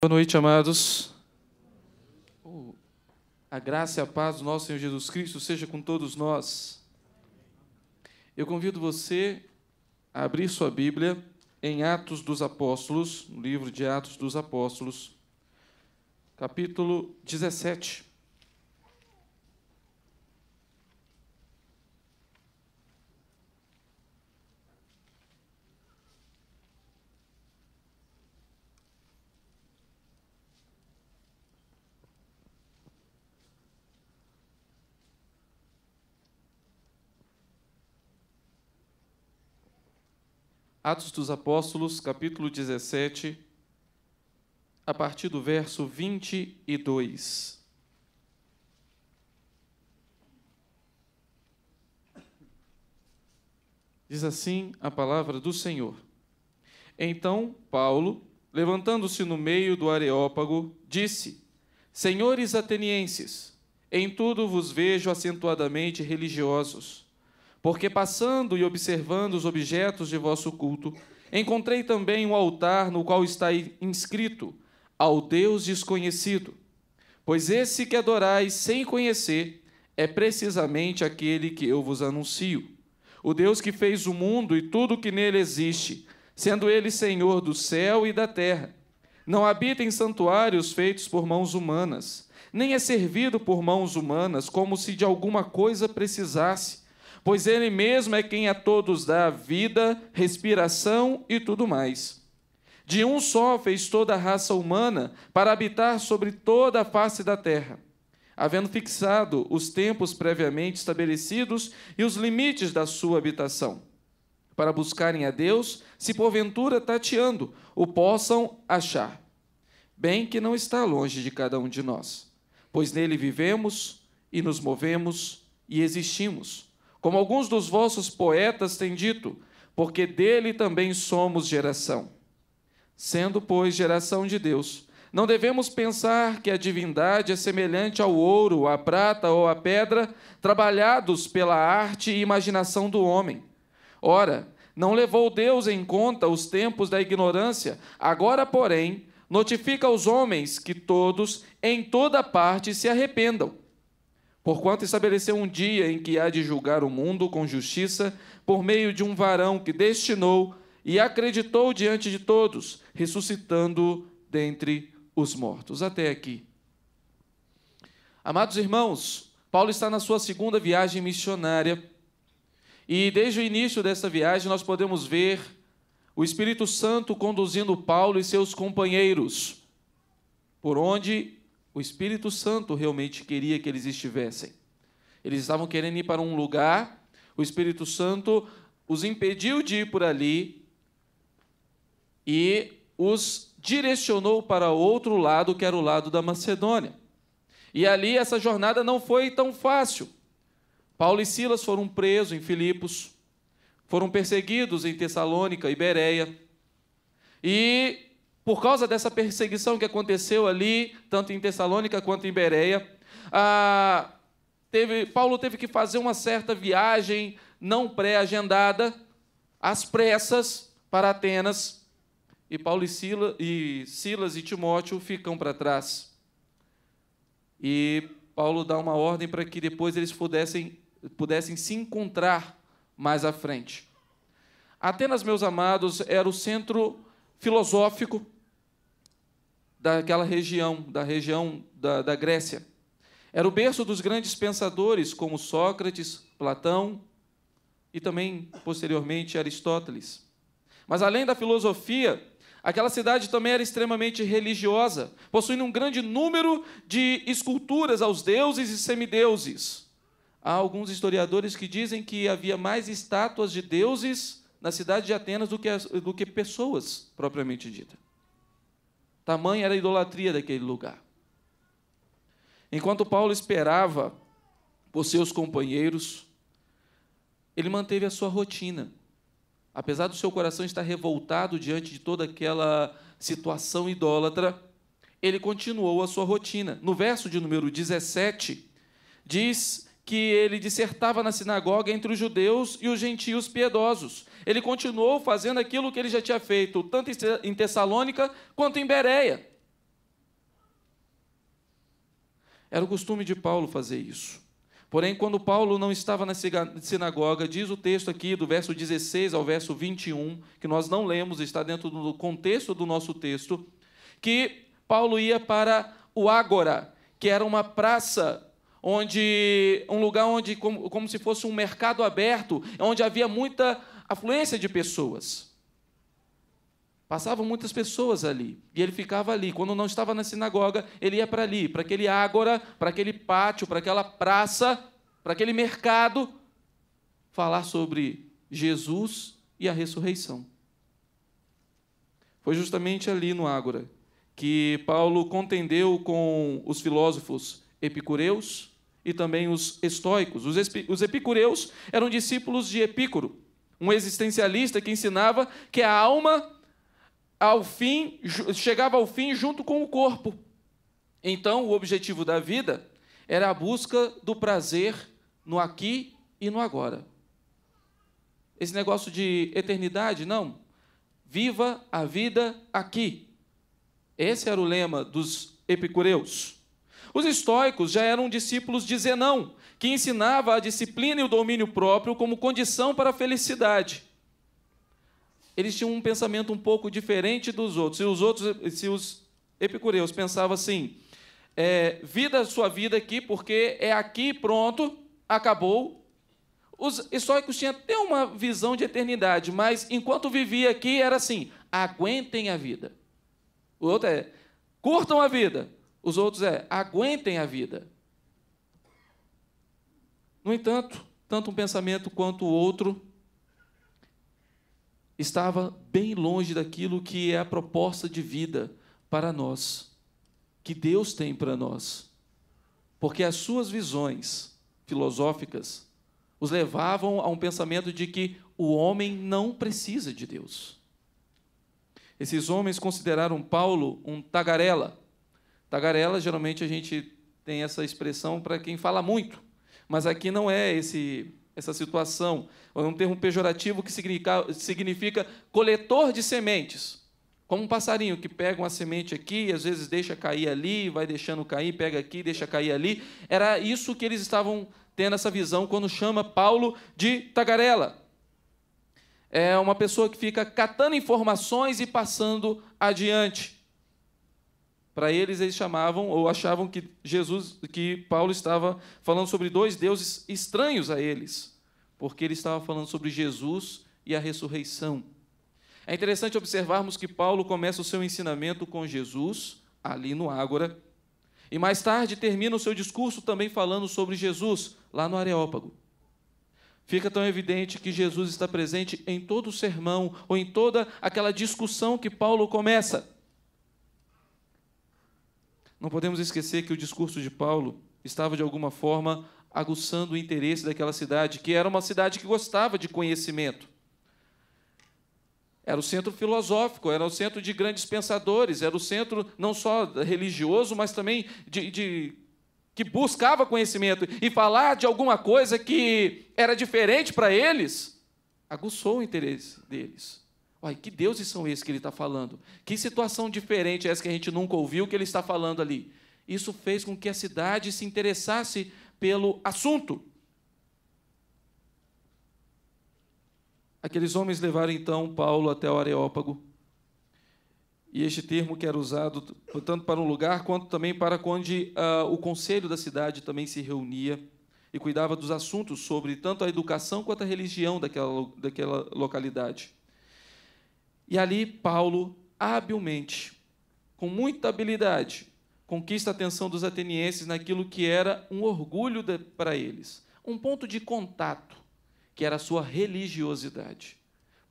Boa noite, amados. A graça e a paz do nosso Senhor Jesus Cristo seja com todos nós. Eu convido você a abrir sua Bíblia em Atos dos Apóstolos, no livro de Atos dos Apóstolos, capítulo 17. Atos dos Apóstolos, capítulo 17, a partir do verso 22. Diz assim a palavra do Senhor. Então Paulo, levantando-se no meio do Areópago, disse: Senhores atenienses, em tudo vos vejo acentuadamente religiosos porque passando e observando os objetos de vosso culto, encontrei também o um altar no qual está inscrito: Ao Deus desconhecido. Pois esse que adorais sem conhecer é precisamente aquele que eu vos anuncio. O Deus que fez o mundo e tudo o que nele existe, sendo ele Senhor do céu e da terra. Não habita em santuários feitos por mãos humanas, nem é servido por mãos humanas como se de alguma coisa precisasse pois Ele mesmo é quem a todos dá vida, respiração e tudo mais. De um só fez toda a raça humana para habitar sobre toda a face da terra, havendo fixado os tempos previamente estabelecidos e os limites da sua habitação, para buscarem a Deus, se porventura tateando o possam achar. Bem que não está longe de cada um de nós, pois nele vivemos e nos movemos e existimos como alguns dos vossos poetas têm dito, porque dele também somos geração. Sendo, pois, geração de Deus, não devemos pensar que a divindade é semelhante ao ouro, à prata ou à pedra, trabalhados pela arte e imaginação do homem. Ora, não levou Deus em conta os tempos da ignorância, agora, porém, notifica aos homens que todos, em toda parte, se arrependam Porquanto estabeleceu um dia em que há de julgar o mundo com justiça, por meio de um varão que destinou e acreditou diante de todos, ressuscitando dentre os mortos. Até aqui. Amados irmãos, Paulo está na sua segunda viagem missionária. E desde o início dessa viagem nós podemos ver o Espírito Santo conduzindo Paulo e seus companheiros por onde o Espírito Santo realmente queria que eles estivessem. Eles estavam querendo ir para um lugar, o Espírito Santo os impediu de ir por ali e os direcionou para outro lado, que era o lado da Macedônia. E ali essa jornada não foi tão fácil. Paulo e Silas foram presos em Filipos, foram perseguidos em Tessalônica e Bereia. E por causa dessa perseguição que aconteceu ali, tanto em Tessalônica quanto em Bereia, ah, teve, Paulo teve que fazer uma certa viagem não pré-agendada, às pressas, para Atenas, e Paulo e, Sila, e Silas e Timóteo ficam para trás. E Paulo dá uma ordem para que depois eles pudessem, pudessem se encontrar mais à frente. Atenas, meus amados, era o centro filosófico, daquela região, da região da, da Grécia. Era o berço dos grandes pensadores como Sócrates, Platão e também, posteriormente, Aristóteles. Mas além da filosofia, aquela cidade também era extremamente religiosa, possuindo um grande número de esculturas aos deuses e semideuses. Há alguns historiadores que dizem que havia mais estátuas de deuses na cidade de Atenas do que, do que pessoas propriamente dita. Tamanha era a idolatria daquele lugar. Enquanto Paulo esperava por seus companheiros, ele manteve a sua rotina. Apesar do seu coração estar revoltado diante de toda aquela situação idólatra, ele continuou a sua rotina. No verso de número 17, diz que ele dissertava na sinagoga entre os judeus e os gentios piedosos, ele continuou fazendo aquilo que ele já tinha feito, tanto em Tessalônica quanto em Bereia. Era o costume de Paulo fazer isso. Porém, quando Paulo não estava na sinagoga, diz o texto aqui, do verso 16 ao verso 21, que nós não lemos, está dentro do contexto do nosso texto, que Paulo ia para o Ágora, que era uma praça onde um lugar onde como, como se fosse um mercado aberto, onde havia muita afluência de pessoas. Passavam muitas pessoas ali, e ele ficava ali. Quando não estava na sinagoga, ele ia para ali, para aquele ágora, para aquele pátio, para aquela praça, para aquele mercado, falar sobre Jesus e a ressurreição. Foi justamente ali no ágora que Paulo contendeu com os filósofos epicureus e também os estoicos. Os, epicureus eram discípulos de Epicuro, um existencialista que ensinava que a alma ao fim chegava ao fim junto com o corpo. Então, o objetivo da vida era a busca do prazer no aqui e no agora. Esse negócio de eternidade, não. Viva a vida aqui. Esse era o lema dos epicureus. Os estoicos já eram discípulos de Zenão, que ensinava a disciplina e o domínio próprio como condição para a felicidade. Eles tinham um pensamento um pouco diferente dos outros. E os outros, se os epicureus pensavam assim: é, vida sua vida aqui, porque é aqui, pronto, acabou. Os estoicos tinham até uma visão de eternidade, mas enquanto vivia aqui era assim: aguentem a vida. O outro é curtam a vida. Os outros é aguentem a vida. No entanto, tanto um pensamento quanto o outro estava bem longe daquilo que é a proposta de vida para nós, que Deus tem para nós. Porque as suas visões filosóficas os levavam a um pensamento de que o homem não precisa de Deus. Esses homens consideraram Paulo um tagarela, Tagarela, geralmente a gente tem essa expressão para quem fala muito, mas aqui não é esse essa situação. É um termo pejorativo que significa, significa coletor de sementes. Como um passarinho que pega uma semente aqui, às vezes deixa cair ali, vai deixando cair, pega aqui, deixa cair ali. Era isso que eles estavam tendo essa visão quando chama Paulo de tagarela. É uma pessoa que fica catando informações e passando adiante. Para eles, eles chamavam ou achavam que Jesus, que Paulo estava falando sobre dois deuses estranhos a eles, porque ele estava falando sobre Jesus e a ressurreição. É interessante observarmos que Paulo começa o seu ensinamento com Jesus ali no Ágora e mais tarde termina o seu discurso também falando sobre Jesus lá no Areópago. Fica tão evidente que Jesus está presente em todo o sermão ou em toda aquela discussão que Paulo começa. Não podemos esquecer que o discurso de Paulo estava, de alguma forma, aguçando o interesse daquela cidade, que era uma cidade que gostava de conhecimento. Era o centro filosófico, era o centro de grandes pensadores, era o centro não só religioso, mas também de, de que buscava conhecimento. E falar de alguma coisa que era diferente para eles aguçou o interesse deles. Olha, que deuses são esses que ele está falando? Que situação diferente é essa que a gente nunca ouviu que ele está falando ali? Isso fez com que a cidade se interessasse pelo assunto. Aqueles homens levaram então Paulo até o Areópago. E este termo que era usado tanto para um lugar quanto também para onde uh, o conselho da cidade também se reunia e cuidava dos assuntos sobre tanto a educação quanto a religião daquela, daquela localidade. E ali Paulo, habilmente, com muita habilidade, conquista a atenção dos atenienses naquilo que era um orgulho para eles, um ponto de contato, que era a sua religiosidade.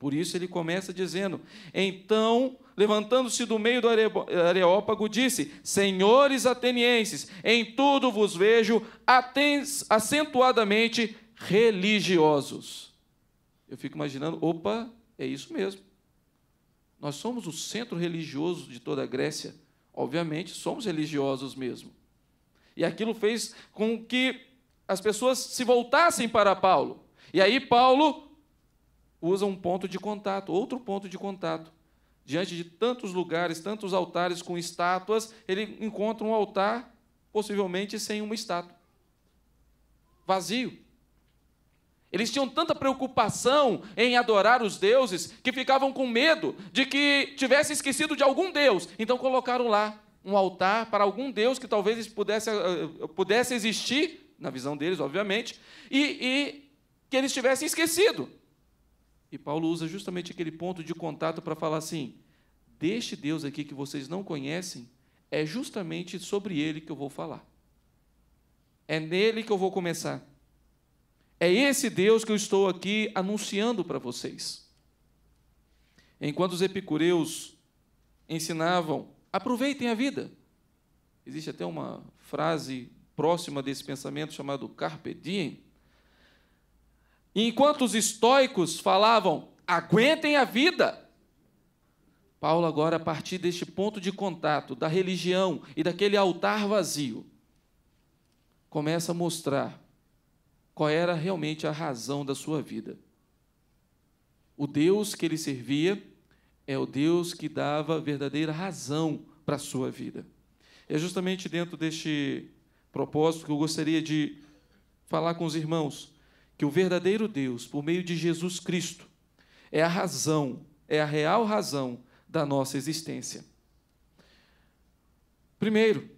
Por isso ele começa dizendo: Então, levantando-se do meio do Areópago, disse: Senhores atenienses, em tudo vos vejo acentuadamente religiosos. Eu fico imaginando: opa, é isso mesmo. Nós somos o centro religioso de toda a Grécia. Obviamente, somos religiosos mesmo. E aquilo fez com que as pessoas se voltassem para Paulo. E aí, Paulo usa um ponto de contato, outro ponto de contato. Diante de tantos lugares, tantos altares com estátuas, ele encontra um altar, possivelmente sem uma estátua vazio. Eles tinham tanta preocupação em adorar os deuses que ficavam com medo de que tivesse esquecido de algum deus. Então colocaram lá um altar para algum deus que talvez pudesse, eh, eh, pudesse existir, na visão deles, obviamente, e, e que eles tivessem esquecido. E Paulo usa justamente aquele ponto de contato para falar assim: deste Deus aqui que vocês não conhecem, é justamente sobre ele que eu vou falar. É nele que eu vou começar. É esse Deus que eu estou aqui anunciando para vocês. Enquanto os epicureus ensinavam, aproveitem a vida. Existe até uma frase próxima desse pensamento chamado carpe diem. Enquanto os estoicos falavam, aguentem a vida. Paulo agora a partir deste ponto de contato da religião e daquele altar vazio começa a mostrar qual era realmente a razão da sua vida. O Deus que ele servia é o Deus que dava verdadeira razão para a sua vida. É justamente dentro deste propósito que eu gostaria de falar com os irmãos que o verdadeiro Deus, por meio de Jesus Cristo, é a razão, é a real razão da nossa existência. Primeiro,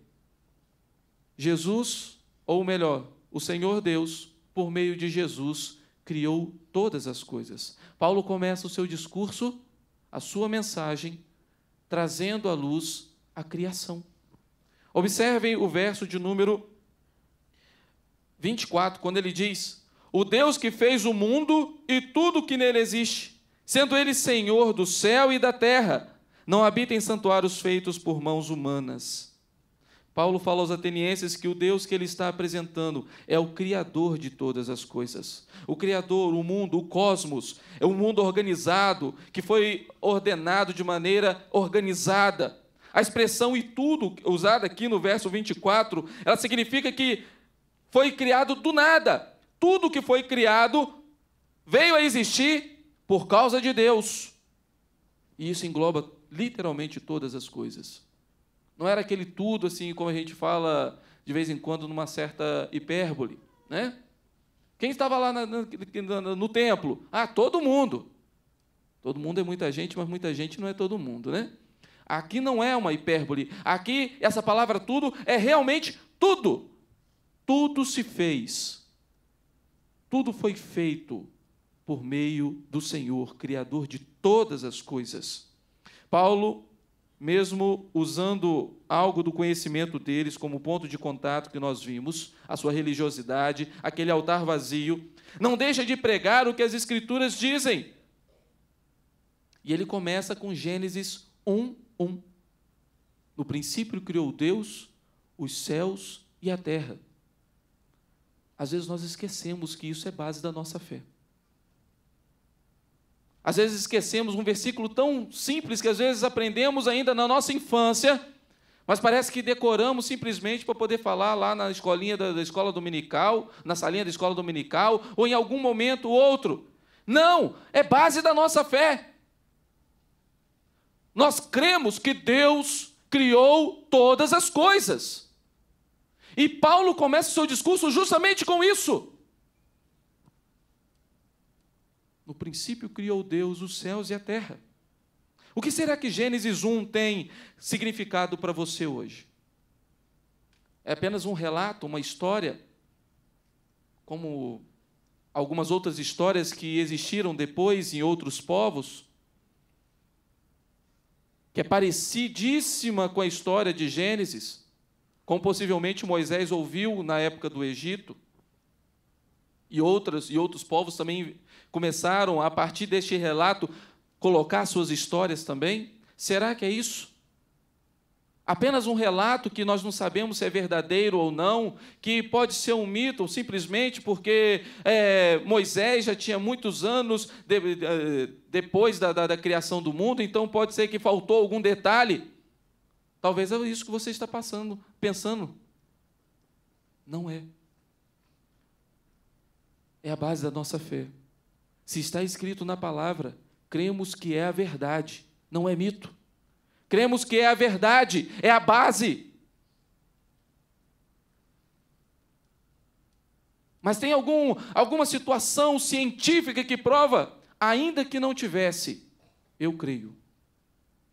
Jesus, ou melhor, o Senhor Deus, por meio de Jesus, criou todas as coisas. Paulo começa o seu discurso, a sua mensagem, trazendo à luz a criação. Observem o verso de número 24, quando ele diz: O Deus que fez o mundo e tudo que nele existe, sendo ele Senhor do céu e da terra, não habita em santuários feitos por mãos humanas Paulo fala aos atenienses que o Deus que ele está apresentando é o Criador de todas as coisas. O Criador, o mundo, o cosmos, é um mundo organizado, que foi ordenado de maneira organizada. A expressão e tudo usada aqui no verso 24, ela significa que foi criado do nada. Tudo que foi criado veio a existir por causa de Deus. E isso engloba literalmente todas as coisas. Não era aquele tudo assim, como a gente fala de vez em quando, numa certa hipérbole. Né? Quem estava lá na, na, no templo? Ah, todo mundo. Todo mundo é muita gente, mas muita gente não é todo mundo, né? Aqui não é uma hipérbole. Aqui, essa palavra tudo é realmente tudo. Tudo se fez. Tudo foi feito por meio do Senhor, Criador de todas as coisas. Paulo mesmo usando algo do conhecimento deles como ponto de contato que nós vimos, a sua religiosidade, aquele altar vazio, não deixa de pregar o que as Escrituras dizem. E ele começa com Gênesis 1, 1. No princípio criou Deus os céus e a terra. Às vezes nós esquecemos que isso é base da nossa fé. Às vezes esquecemos um versículo tão simples que às vezes aprendemos ainda na nossa infância, mas parece que decoramos simplesmente para poder falar lá na escolinha da, da escola dominical, na salinha da escola dominical, ou em algum momento ou outro. Não, é base da nossa fé. Nós cremos que Deus criou todas as coisas. E Paulo começa o seu discurso justamente com isso. No princípio criou Deus os céus e a terra. O que será que Gênesis 1 tem significado para você hoje? É apenas um relato, uma história, como algumas outras histórias que existiram depois em outros povos, que é parecidíssima com a história de Gênesis, como possivelmente Moisés ouviu na época do Egito, e, outras, e outros povos também começaram, a partir deste relato, colocar suas histórias também? Será que é isso? Apenas um relato que nós não sabemos se é verdadeiro ou não, que pode ser um mito, simplesmente porque é, Moisés já tinha muitos anos de, de, eh, depois da, da, da criação do mundo, então pode ser que faltou algum detalhe. Talvez é isso que você está passando, pensando. Não é. É a base da nossa fé. Se está escrito na palavra, cremos que é a verdade, não é mito. Cremos que é a verdade, é a base. Mas tem algum, alguma situação científica que prova, ainda que não tivesse, eu creio,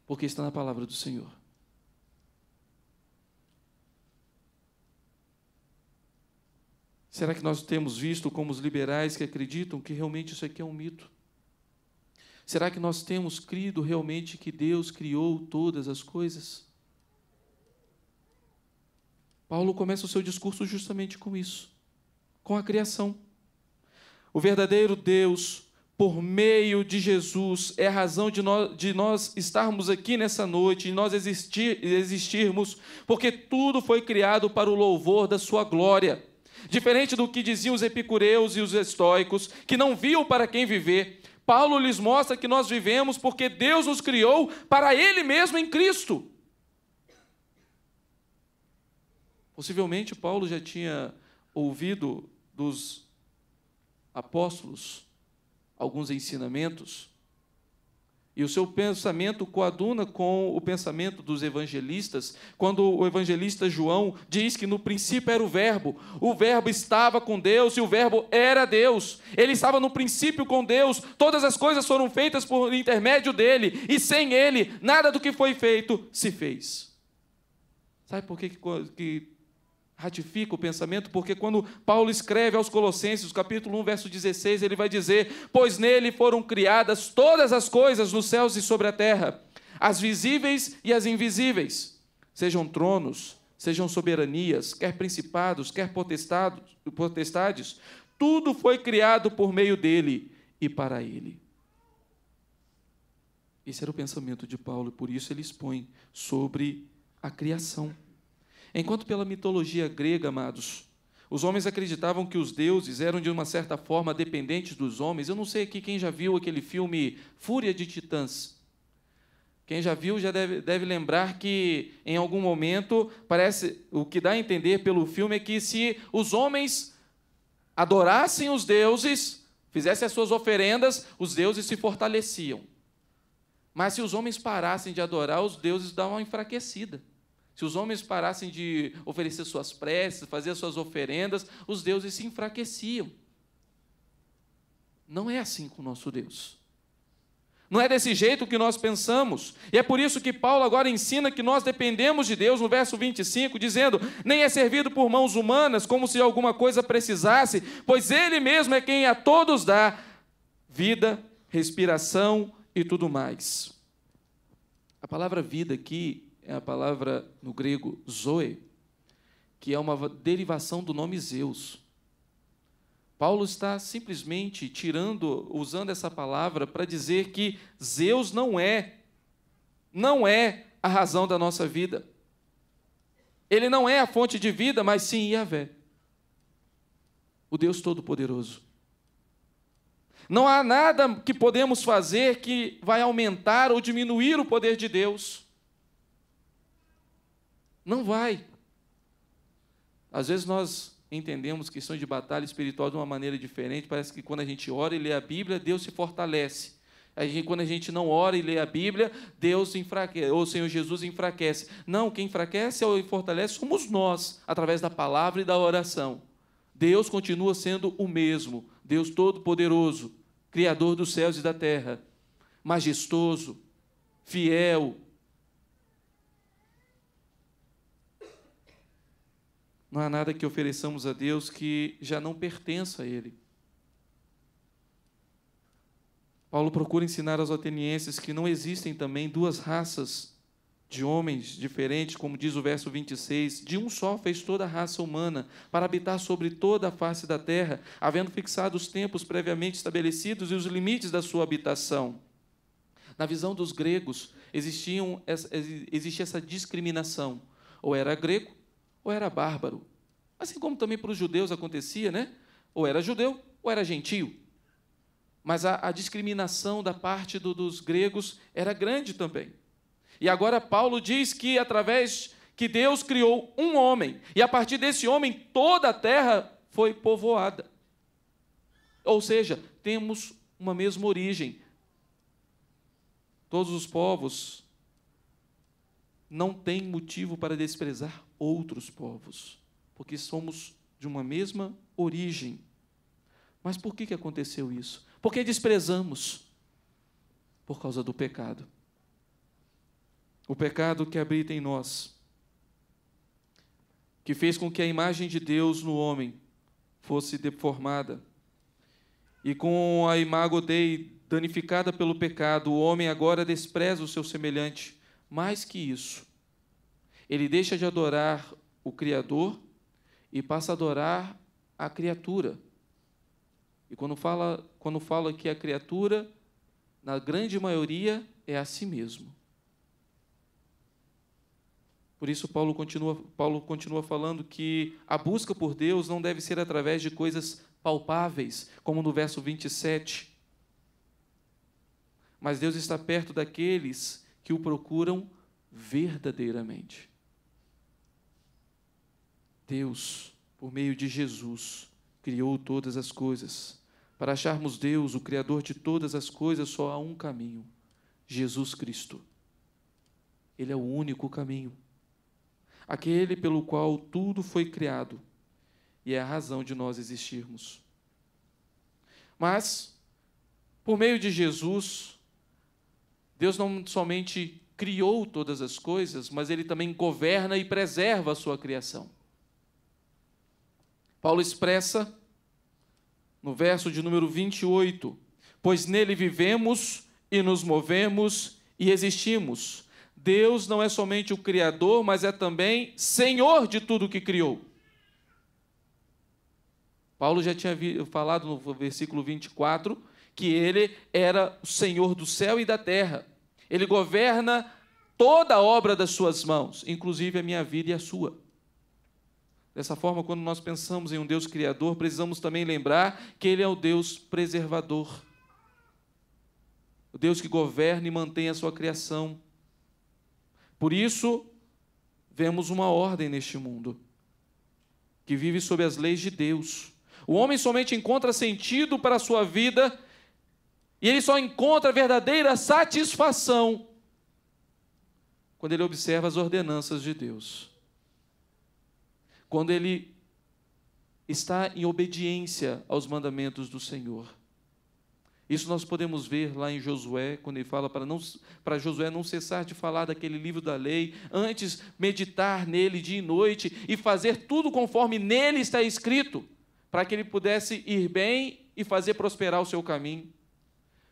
porque está na palavra do Senhor. Será que nós temos visto como os liberais que acreditam que realmente isso aqui é um mito? Será que nós temos crido realmente que Deus criou todas as coisas? Paulo começa o seu discurso justamente com isso, com a criação. O verdadeiro Deus, por meio de Jesus, é a razão de nós, de nós estarmos aqui nessa noite, de nós existir, existirmos, porque tudo foi criado para o louvor da Sua glória. Diferente do que diziam os epicureus e os estoicos, que não viam para quem viver, Paulo lhes mostra que nós vivemos porque Deus nos criou para Ele mesmo em Cristo. Possivelmente Paulo já tinha ouvido dos apóstolos alguns ensinamentos e o seu pensamento coaduna com o pensamento dos evangelistas, quando o evangelista João diz que no princípio era o Verbo, o Verbo estava com Deus e o Verbo era Deus, ele estava no princípio com Deus, todas as coisas foram feitas por intermédio dele, e sem ele, nada do que foi feito se fez. Sabe por que, que, que ratifica o pensamento, porque quando Paulo escreve aos Colossenses, capítulo 1, verso 16, ele vai dizer: Pois nele foram criadas todas as coisas nos céus e sobre a terra, as visíveis e as invisíveis, sejam tronos, sejam soberanias, quer principados, quer potestades, tudo foi criado por meio dele e para ele. Esse era o pensamento de Paulo, por isso ele expõe sobre a criação. Enquanto pela mitologia grega, amados, os homens acreditavam que os deuses eram de uma certa forma dependentes dos homens. Eu não sei aqui quem já viu aquele filme Fúria de Titãs. Quem já viu já deve, deve lembrar que em algum momento parece o que dá a entender pelo filme é que se os homens adorassem os deuses, fizessem as suas oferendas, os deuses se fortaleciam. Mas se os homens parassem de adorar, os deuses davam uma enfraquecida. Se os homens parassem de oferecer suas preces, fazer suas oferendas, os deuses se enfraqueciam. Não é assim com o nosso Deus. Não é desse jeito que nós pensamos. E é por isso que Paulo agora ensina que nós dependemos de Deus, no verso 25, dizendo: Nem é servido por mãos humanas, como se alguma coisa precisasse, pois Ele mesmo é quem a todos dá vida, respiração e tudo mais. A palavra vida aqui é a palavra no grego zoe, que é uma derivação do nome Zeus. Paulo está simplesmente tirando, usando essa palavra para dizer que Zeus não é, não é a razão da nossa vida. Ele não é a fonte de vida, mas sim Yahvé, o Deus Todo-Poderoso. Não há nada que podemos fazer que vai aumentar ou diminuir o poder de Deus. Não vai. Às vezes nós entendemos questões de batalha espiritual de uma maneira diferente. Parece que quando a gente ora e lê a Bíblia, Deus se fortalece. A gente, quando a gente não ora e lê a Bíblia, Deus enfraquece, ou o Senhor Jesus enfraquece. Não, quem enfraquece ou fortalece somos nós, através da palavra e da oração. Deus continua sendo o mesmo, Deus Todo-Poderoso, Criador dos céus e da terra, majestoso, fiel, Não há nada que ofereçamos a Deus que já não pertença a Ele. Paulo procura ensinar aos atenienses que não existem também duas raças de homens diferentes, como diz o verso 26, de um só fez toda a raça humana, para habitar sobre toda a face da terra, havendo fixado os tempos previamente estabelecidos e os limites da sua habitação. Na visão dos gregos, existiam, existia essa discriminação: ou era grego, ou era bárbaro. Assim como também para os judeus acontecia, né? Ou era judeu ou era gentio. Mas a, a discriminação da parte do, dos gregos era grande também. E agora Paulo diz que através que Deus criou um homem, e a partir desse homem toda a terra foi povoada. Ou seja, temos uma mesma origem. Todos os povos não têm motivo para desprezar outros povos, porque somos de uma mesma origem. Mas por que, que aconteceu isso? Porque desprezamos por causa do pecado. O pecado que habita em nós, que fez com que a imagem de Deus no homem fosse deformada. E com a imago Dei danificada pelo pecado, o homem agora despreza o seu semelhante. Mais que isso, ele deixa de adorar o Criador e passa a adorar a criatura. E quando fala, quando fala que a criatura, na grande maioria, é a si mesmo. Por isso Paulo continua, Paulo continua falando que a busca por Deus não deve ser através de coisas palpáveis, como no verso 27. Mas Deus está perto daqueles que o procuram verdadeiramente. Deus, por meio de Jesus, criou todas as coisas. Para acharmos Deus, o Criador de todas as coisas, só há um caminho: Jesus Cristo. Ele é o único caminho. Aquele pelo qual tudo foi criado e é a razão de nós existirmos. Mas, por meio de Jesus, Deus não somente criou todas as coisas, mas Ele também governa e preserva a sua criação. Paulo expressa no verso de número 28, pois nele vivemos e nos movemos e existimos. Deus não é somente o Criador, mas é também Senhor de tudo que criou. Paulo já tinha falado no versículo 24 que ele era o Senhor do céu e da terra. Ele governa toda a obra das suas mãos, inclusive a minha vida e a sua. Dessa forma, quando nós pensamos em um Deus criador, precisamos também lembrar que Ele é o Deus preservador. O Deus que governa e mantém a sua criação. Por isso, vemos uma ordem neste mundo que vive sob as leis de Deus. O homem somente encontra sentido para a sua vida e ele só encontra verdadeira satisfação quando ele observa as ordenanças de Deus quando ele está em obediência aos mandamentos do Senhor. Isso nós podemos ver lá em Josué, quando ele fala para, não, para Josué não cessar de falar daquele livro da lei, antes meditar nele dia e noite e fazer tudo conforme nele está escrito, para que ele pudesse ir bem e fazer prosperar o seu caminho.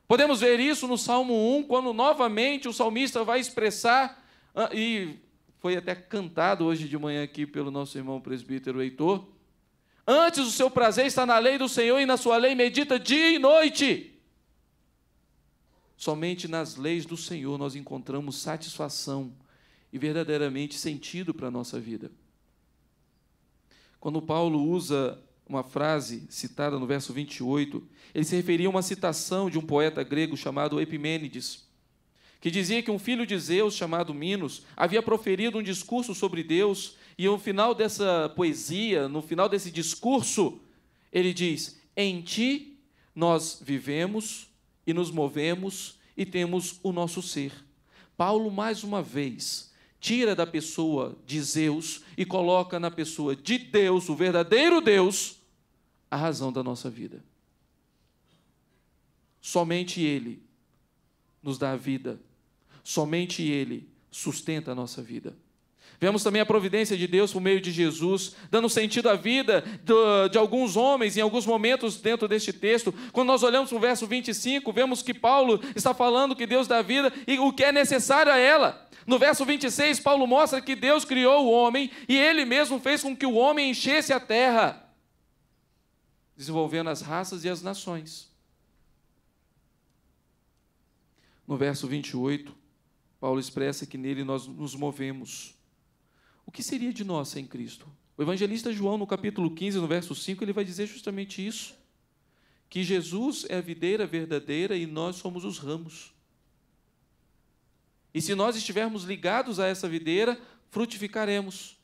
Podemos ver isso no Salmo 1, quando novamente o salmista vai expressar ah, e foi até cantado hoje de manhã aqui pelo nosso irmão presbítero Heitor. Antes o seu prazer está na lei do Senhor e na sua lei medita dia e noite. Somente nas leis do Senhor nós encontramos satisfação e verdadeiramente sentido para a nossa vida. Quando Paulo usa uma frase citada no verso 28, ele se referia a uma citação de um poeta grego chamado Epimênides que dizia que um filho de Zeus chamado Minos havia proferido um discurso sobre Deus, e no final dessa poesia, no final desse discurso, ele diz: Em ti nós vivemos e nos movemos e temos o nosso ser. Paulo, mais uma vez, tira da pessoa de Zeus e coloca na pessoa de Deus, o verdadeiro Deus, a razão da nossa vida. Somente Ele nos dá vida. Somente Ele sustenta a nossa vida. Vemos também a providência de Deus por meio de Jesus, dando sentido à vida de, de, alguns homens em alguns momentos dentro deste texto. Quando nós olhamos para o verso 25, vemos que Paulo está falando que Deus dá vida e o que é necessário a ela. No verso 26, Paulo mostra que Deus criou o homem e ele mesmo fez com que o homem enchesse a terra, desenvolvendo as raças e as nações. No verso 28, Paulo expressa que nele nós nos movemos. O que seria de nós sem Cristo? O evangelista João, no capítulo 15, no verso 5, ele vai dizer justamente isso: que Jesus é a videira verdadeira e nós somos os ramos. E se nós estivermos ligados a essa videira, frutificaremos.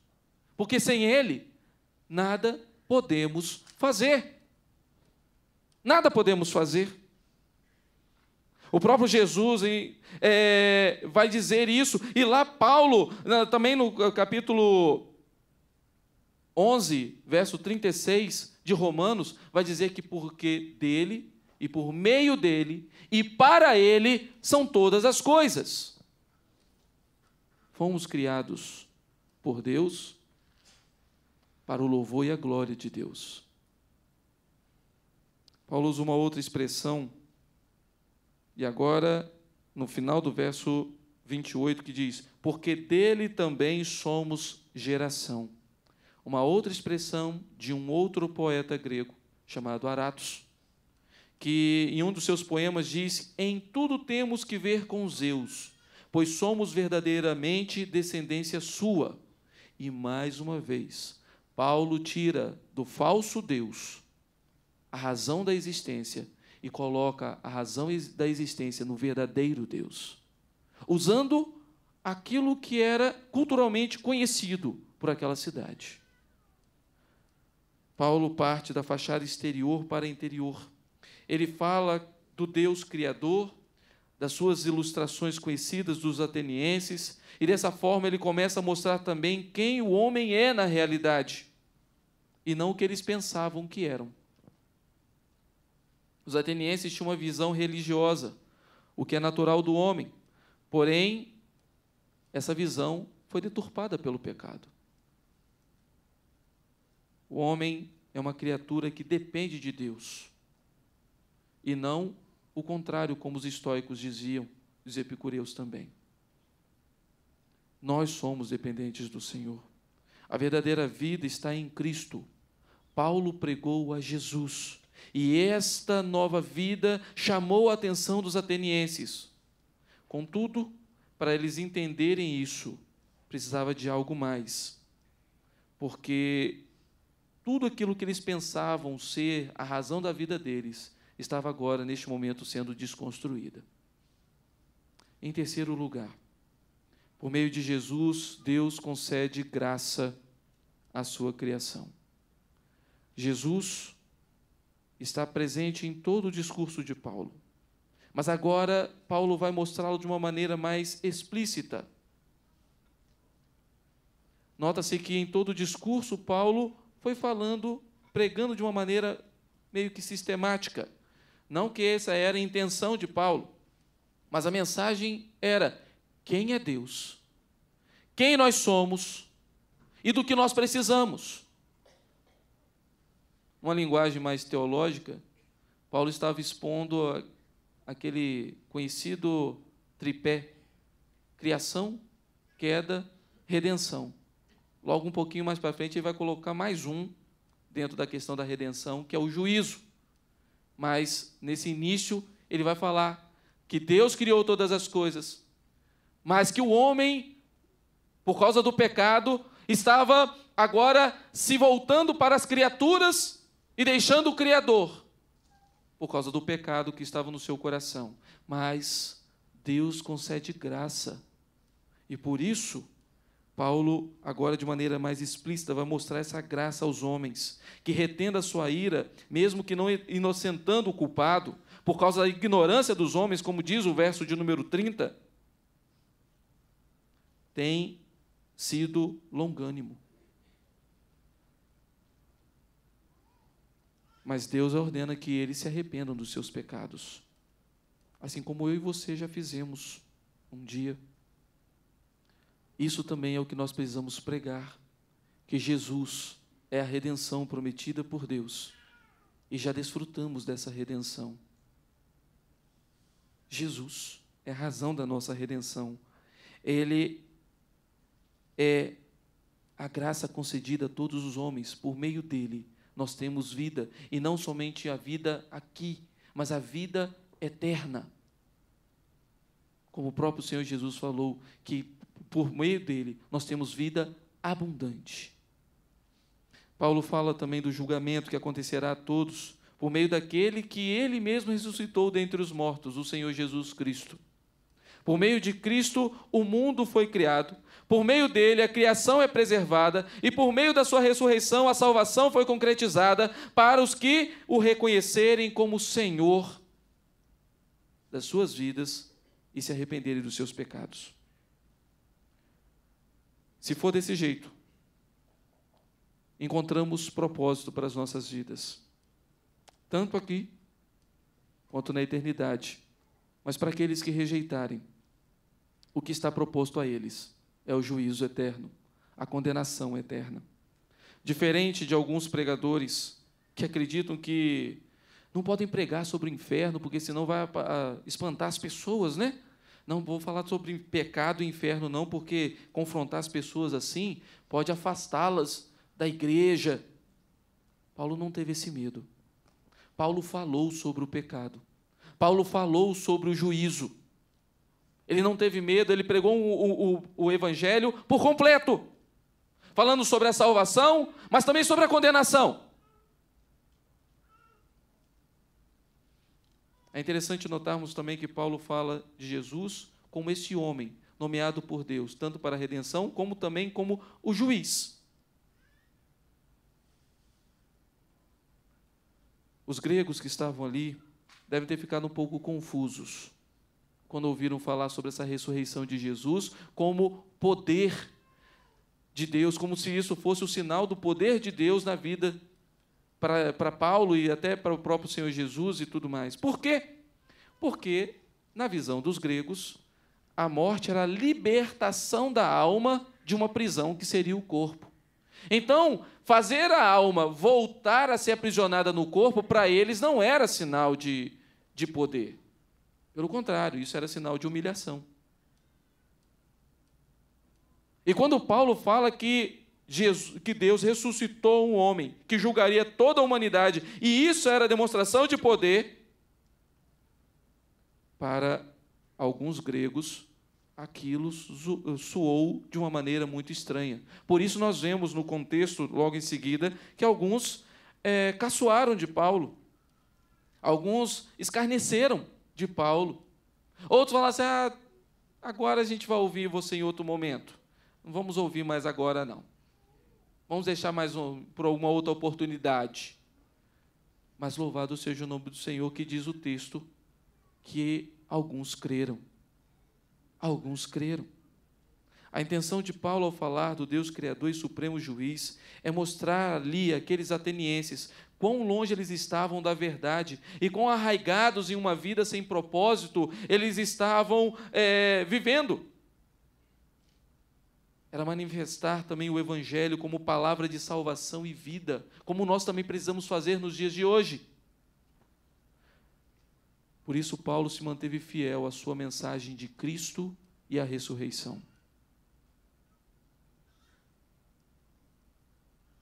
Porque sem Ele, nada podemos fazer. Nada podemos fazer. O próprio Jesus é, vai dizer isso. E lá, Paulo, também no eh, capítulo 11, verso 36 de Romanos, vai dizer que porque dele e por meio dele e para ele são todas as coisas. Fomos criados por Deus para o louvor e a glória de Deus. Paulo usa uma outra expressão e agora, no final do verso 28, que diz: Porque dele também somos geração. Uma outra expressão de um outro poeta grego, chamado Aratos, que em um dos seus poemas diz: Em tudo temos que ver com Zeus, pois somos verdadeiramente descendência sua. E mais uma vez, Paulo tira do falso Deus a razão da existência e coloca a razão da existência no verdadeiro Deus, usando aquilo que era culturalmente conhecido por aquela cidade. Paulo parte da fachada exterior para interior. Ele fala do Deus Criador, das suas ilustrações conhecidas dos atenienses, e dessa forma ele começa a mostrar também quem o homem é na realidade, e não o que eles pensavam que eram. Os atenienses tinham uma visão religiosa, o que é natural do homem. Porém, essa visão foi deturpada pelo pecado. O homem é uma criatura que depende de Deus e não o contrário, como os estoicos diziam, os epicureus também. Nós somos dependentes do Senhor. A verdadeira vida está em Cristo. Paulo pregou a Jesus. E esta nova vida chamou a atenção dos atenienses. Contudo, para eles entenderem isso, precisava de algo mais. Porque tudo aquilo que eles pensavam ser a razão da vida deles estava agora, neste momento, sendo desconstruída. Em terceiro lugar, por meio de Jesus, Deus concede graça à sua criação. Jesus está presente em todo o discurso de Paulo. Mas agora Paulo vai mostrá-lo de uma maneira mais explícita. Nota-se que em todo o discurso Paulo foi falando, pregando de uma maneira meio que sistemática. Não que essa era a intenção de Paulo, mas a mensagem era: quem é Deus? Quem nós somos? E do que nós precisamos? Uma linguagem mais teológica, Paulo estava expondo aquele conhecido tripé: criação, queda, redenção. Logo um pouquinho mais para frente, ele vai colocar mais um dentro da questão da redenção, que é o juízo. Mas nesse início, ele vai falar que Deus criou todas as coisas, mas que o homem, por causa do pecado, estava agora se voltando para as criaturas e deixando o Criador por causa do pecado que estava no seu coração. Mas Deus concede graça. E por isso, Paulo, agora de maneira mais explícita, vai mostrar essa graça aos homens, que retendo a sua ira, mesmo que não inocentando o culpado, por causa da ignorância dos homens, como diz o verso de número 30, tem sido longânimo. Mas Deus ordena que eles se arrependam dos seus pecados, assim como eu e você já fizemos um dia. Isso também é o que nós precisamos pregar, que Jesus é a redenção prometida por Deus e já desfrutamos dessa redenção. Jesus é a razão da nossa redenção. Ele é a graça concedida a todos os homens por meio dele nós temos vida, e não somente a vida aqui, mas a vida eterna. Como o próprio Senhor Jesus falou, que por meio dele nós temos vida abundante. Paulo fala também do julgamento que acontecerá a todos por meio daquele que ele mesmo ressuscitou dentre os mortos, o Senhor Jesus Cristo. Por meio de Cristo, o mundo foi criado. Por meio dele, a criação é preservada. E por meio da sua ressurreição, a salvação foi concretizada para os que o reconhecerem como Senhor das suas vidas e se arrependerem dos seus pecados. Se for desse jeito, encontramos propósito para as nossas vidas, tanto aqui quanto na eternidade. Mas para aqueles que rejeitarem, o que está proposto a eles é o juízo eterno, a condenação eterna. Diferente de alguns pregadores que acreditam que não podem pregar sobre o inferno, porque senão vai espantar as pessoas, né? Não vou falar sobre pecado e inferno, não, porque confrontar as pessoas assim pode afastá-las da igreja. Paulo não teve esse medo. Paulo falou sobre o pecado. Paulo falou sobre o juízo. Ele não teve medo, ele pregou o, o, o evangelho por completo, falando sobre a salvação, mas também sobre a condenação. É interessante notarmos também que Paulo fala de Jesus como esse homem nomeado por Deus, tanto para a redenção como também como o juiz. Os gregos que estavam ali devem ter ficado um pouco confusos quando ouviram falar sobre essa ressurreição de Jesus como poder de Deus, como se isso fosse o sinal do poder de Deus na vida para Paulo e até para o próprio Senhor Jesus e tudo mais. Por quê? Porque, na visão dos gregos, a morte era a libertação da alma de uma prisão que seria o corpo. Então, fazer a alma voltar a ser aprisionada no corpo, para eles não era sinal de, de poder. Pelo contrário, isso era sinal de humilhação. E quando Paulo fala que, Jesus, que Deus ressuscitou um homem que julgaria toda a humanidade, e isso era demonstração de poder, para alguns gregos, aquilo soou de uma maneira muito estranha. Por isso, nós vemos no contexto, logo em seguida, que alguns é, caçoaram de Paulo, alguns escarneceram de Paulo. Outros falam assim: ah, agora a gente vai ouvir você em outro momento. Não vamos ouvir mais agora, não. Vamos deixar mais um, por alguma outra oportunidade. Mas louvado seja o nome do Senhor, que diz o texto que alguns creram. Alguns creram. A intenção de Paulo ao falar do Deus Criador e Supremo Juiz é mostrar ali aqueles atenienses quão longe eles estavam da verdade e quão arraigados em uma vida sem propósito eles estavam é, vivendo. Era manifestar também o Evangelho como palavra de salvação e vida, como nós também precisamos fazer nos dias de hoje. Por isso, Paulo se manteve fiel à sua mensagem de Cristo e à ressurreição.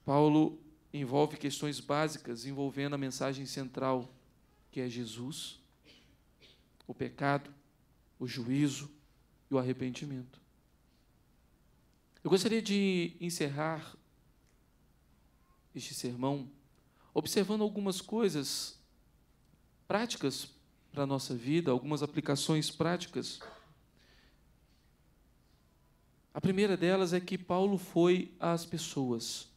Paulo envolve questões básicas envolvendo a mensagem central, que é Jesus, o pecado, o juízo e o arrependimento. Eu gostaria de encerrar este sermão observando algumas coisas práticas para a nossa vida, algumas aplicações práticas. A primeira delas é que Paulo foi às pessoas.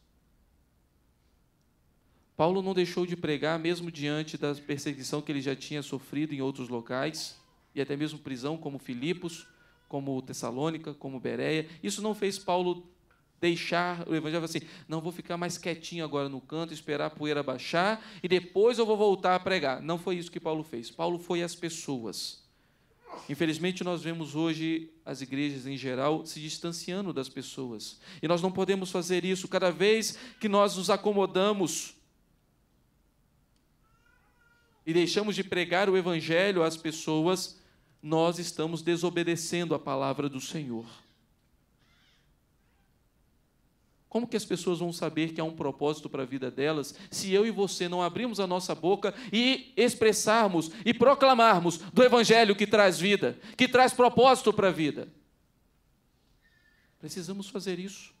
Paulo não deixou de pregar, mesmo diante da perseguição que ele já tinha sofrido em outros locais, e até mesmo prisão, como Filipos, como Tessalônica, como Bereia. Isso não fez Paulo deixar o evangelho assim, não vou ficar mais quietinho agora no canto, esperar a poeira baixar e depois eu vou voltar a pregar. Não foi isso que Paulo fez. Paulo foi às pessoas. Infelizmente, nós vemos hoje as igrejas em geral se distanciando das pessoas. E nós não podemos fazer isso. Cada vez que nós nos acomodamos e deixamos de pregar o Evangelho às pessoas, nós estamos desobedecendo a palavra do Senhor. Como que as pessoas vão saber que há um propósito para a vida delas se eu e você não abrirmos a nossa boca e expressarmos e proclamarmos do Evangelho que traz vida, que traz propósito para a vida? Precisamos fazer isso.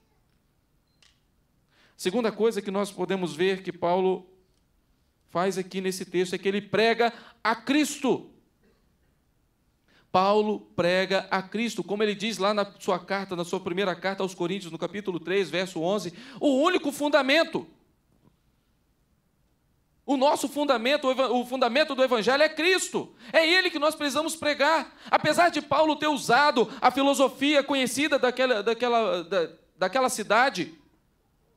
Segunda coisa que nós podemos ver que Paulo faz aqui nesse texto é que ele prega a Cristo. Paulo prega a Cristo, como ele diz lá na sua carta, na sua primeira carta aos Coríntios, no capítulo 3, verso 11, o único fundamento. O nosso fundamento, o fundamento do Evangelho é Cristo. É Ele que nós precisamos pregar. Apesar de Paulo ter usado a filosofia conhecida daquela, daquela, da, daquela cidade,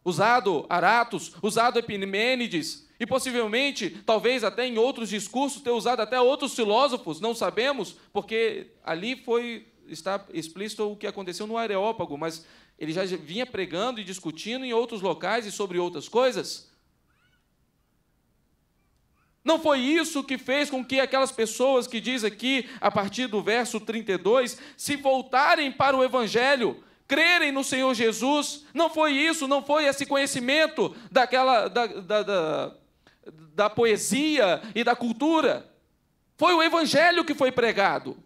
usado Aratus, usado Epimênides, e possivelmente, talvez até em outros discursos, ter usado até outros filósofos, não sabemos, porque ali foi está explícito o que aconteceu no Areópago, mas ele já vinha pregando e discutindo em outros locais e sobre outras coisas. Não foi isso que fez com que aquelas pessoas que diz aqui, a partir do verso 32, se voltarem para o Evangelho, crerem no Senhor Jesus. Não foi isso, não foi esse conhecimento daquela. Da, da, da da poesia e da cultura. Foi o evangelho que foi pregado.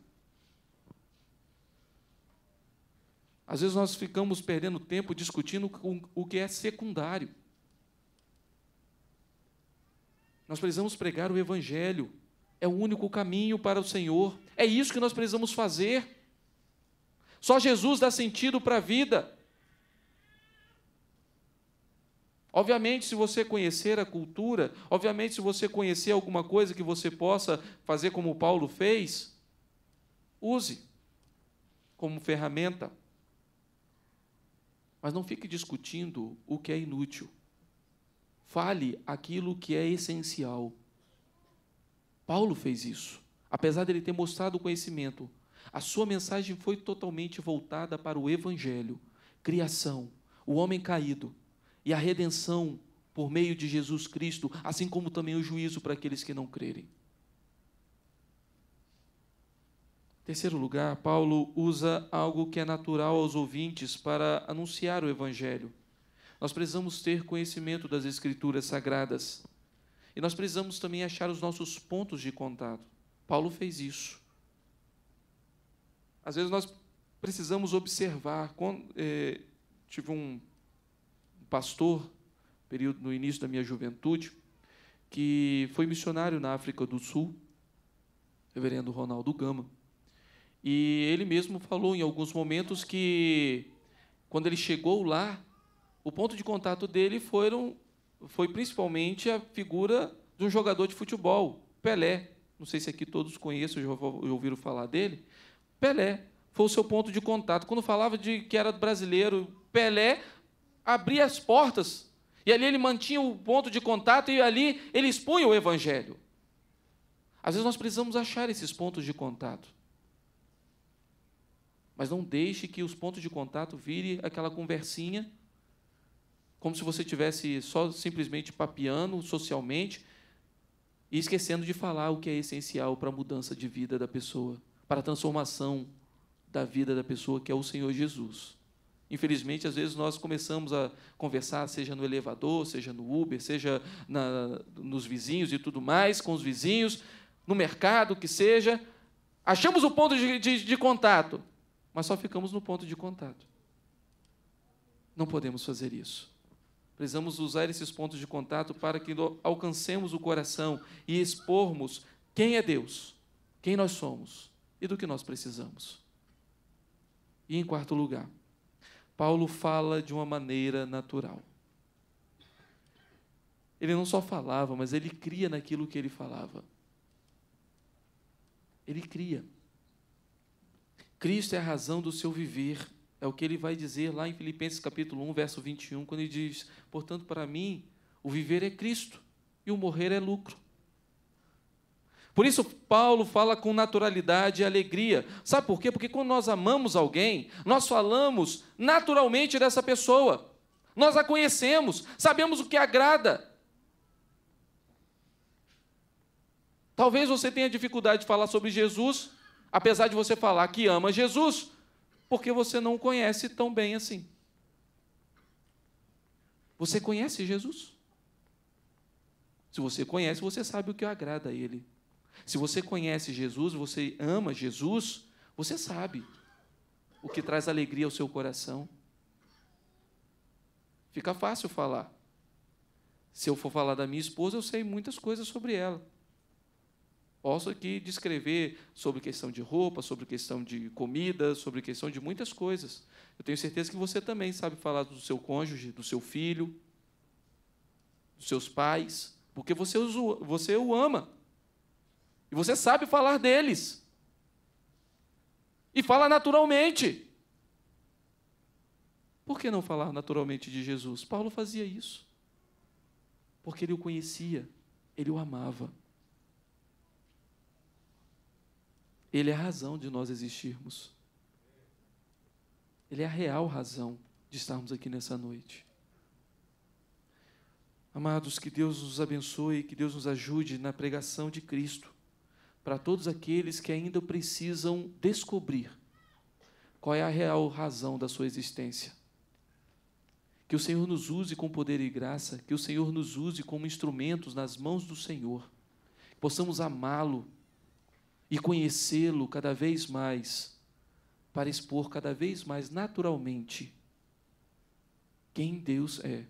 Às vezes nós ficamos perdendo tempo discutindo o que é secundário. Nós precisamos pregar o Evangelho, é o único caminho para o Senhor, é isso que nós precisamos fazer. Só Jesus dá sentido para a vida. Obviamente, se você conhecer a cultura, obviamente, se você conhecer alguma coisa que você possa fazer como Paulo fez, use como ferramenta. Mas não fique discutindo o que é inútil. Fale aquilo que é essencial. Paulo fez isso. Apesar de ele ter mostrado o conhecimento, a sua mensagem foi totalmente voltada para o evangelho, criação, o homem caído e a redenção por meio de Jesus Cristo, assim como também o juízo para aqueles que não crerem. Em terceiro lugar, Paulo usa algo que é natural aos ouvintes para anunciar o Evangelho. Nós precisamos ter conhecimento das Escrituras sagradas e nós precisamos também achar os nossos pontos de contato. Paulo fez isso. Às vezes nós precisamos observar. Quando, eh, tive um pastor, período no início da minha juventude, que foi missionário na África do Sul, reverendo Ronaldo Gama. E ele mesmo falou em alguns momentos que, quando ele chegou lá, o ponto de contato dele foram, foi principalmente a figura de um jogador de futebol, Pelé. Não sei se aqui todos conhecem, já ouviram falar dele. Pelé foi o seu ponto de contato. Quando falava de que era brasileiro, Pelé, abria as portas. E ali ele mantinha o ponto de contato e ali ele expunha o evangelho. Às vezes nós precisamos achar esses pontos de contato. Mas não deixe que os pontos de contato virem aquela conversinha, como se você tivesse só simplesmente papeando socialmente e esquecendo de falar o que é essencial para a mudança de vida da pessoa, para a transformação da vida da pessoa, que é o Senhor Jesus. Infelizmente, às vezes nós começamos a conversar, seja no elevador, seja no Uber, seja na, nos vizinhos e tudo mais, com os vizinhos, no mercado, que seja. Achamos o ponto de, de, de contato, mas só ficamos no ponto de contato. Não podemos fazer isso. Precisamos usar esses pontos de contato para que alcancemos o coração e expormos quem é Deus, quem nós somos e do que nós precisamos. E em quarto lugar, Paulo fala de uma maneira natural. Ele não só falava, mas ele cria naquilo que ele falava. Ele cria. Cristo é a razão do seu viver. É o que ele vai dizer lá em Filipenses capítulo 1, verso 21, quando ele diz: "Portanto, para mim, o viver é Cristo e o morrer é lucro". Por isso, Paulo fala com naturalidade e alegria. Sabe por quê? Porque quando nós amamos alguém, nós falamos naturalmente dessa pessoa. Nós a conhecemos, sabemos o que agrada. Talvez você tenha dificuldade de falar sobre Jesus, apesar de você falar que ama Jesus, porque você não o conhece tão bem assim. Você conhece Jesus? Se você conhece, você sabe o que agrada a ele. Se você conhece Jesus, você ama Jesus, você sabe o que traz alegria ao seu coração. Fica fácil falar. Se eu for falar da minha esposa, eu sei muitas coisas sobre ela. Posso aqui descrever sobre questão de roupa, sobre questão de comida, sobre questão de muitas coisas. Eu tenho certeza que você também sabe falar do seu cônjuge, do seu filho, dos seus pais, porque você, você o ama. E você sabe falar deles. E fala naturalmente. Por que não falar naturalmente de Jesus? Paulo fazia isso. Porque ele o conhecia, ele o amava. Ele é a razão de nós existirmos. Ele é a real razão de estarmos aqui nessa noite. Amados, que Deus nos abençoe, que Deus nos ajude na pregação de Cristo para todos aqueles que ainda precisam descobrir qual é a real razão da sua existência. Que o Senhor nos use com poder e graça, que o Senhor nos use como instrumentos nas mãos do Senhor, que possamos amá-lo e conhecê-lo cada vez mais, para expor cada vez mais naturalmente quem Deus é,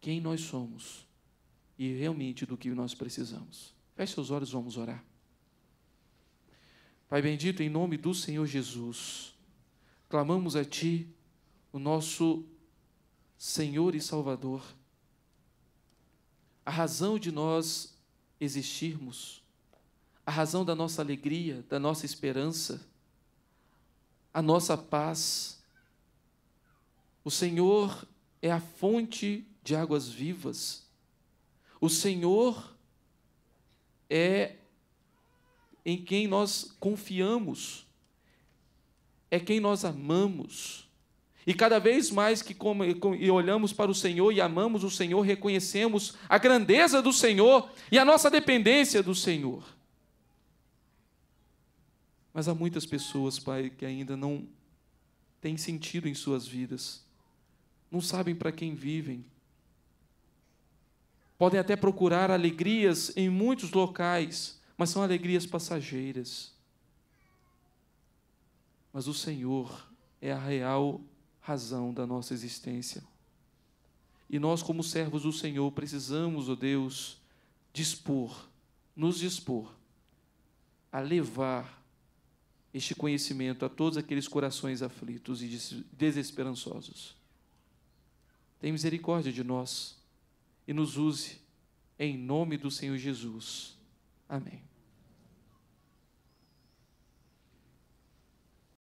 quem nós somos e realmente do que nós precisamos. Feche seus olhos, vamos orar. Pai bendito, em nome do Senhor Jesus, clamamos a Ti, o nosso Senhor e Salvador. A razão de nós existirmos, a razão da nossa alegria, da nossa esperança, a nossa paz. O Senhor é a fonte de águas vivas. O Senhor é em quem nós confiamos, é quem nós amamos. E cada vez mais que olhamos para o Senhor e amamos o Senhor, reconhecemos a grandeza do Senhor e a nossa dependência do Senhor. Mas há muitas pessoas, Pai, que ainda não têm sentido em suas vidas, não sabem para quem vivem, podem até procurar alegrias em muitos locais, mas são alegrias passageiras. Mas o Senhor é a real razão da nossa existência. E nós, como servos do Senhor, precisamos, ó oh Deus, dispor, nos dispor a levar este conhecimento a todos aqueles corações aflitos e desesperançosos. Tem misericórdia de nós e nos use em nome do Senhor Jesus. Amém.